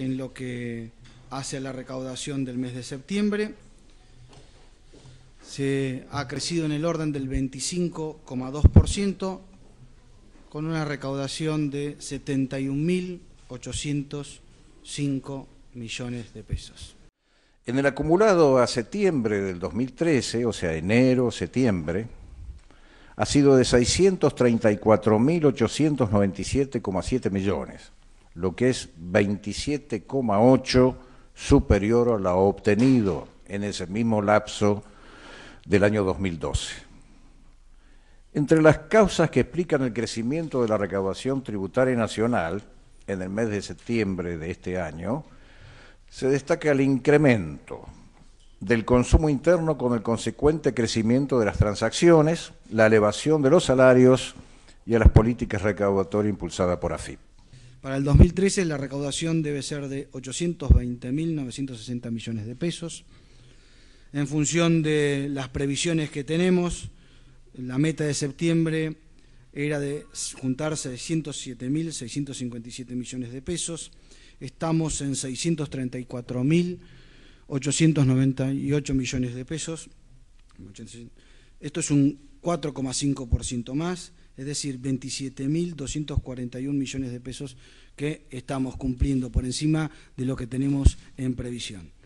en lo que hace a la recaudación del mes de septiembre. Se ha crecido en el orden del 25,2%, con una recaudación de 71.805 millones de pesos. En el acumulado a septiembre del 2013, o sea, enero-septiembre, ha sido de 634.897,7 millones lo que es 27,8 superior a la obtenido en ese mismo lapso del año 2012. Entre las causas que explican el crecimiento de la recaudación tributaria nacional en el mes de septiembre de este año, se destaca el incremento del consumo interno con el consecuente crecimiento de las transacciones, la elevación de los salarios y a las políticas recaudatorias impulsadas por AFIP. Para el 2013 la recaudación debe ser de 820.960 millones de pesos. En función de las previsiones que tenemos, la meta de septiembre era de juntar 607.657 millones de pesos. Estamos en 634.898 millones de pesos. Esto es un 4,5% más es decir, 27.241 millones de pesos que estamos cumpliendo por encima de lo que tenemos en previsión.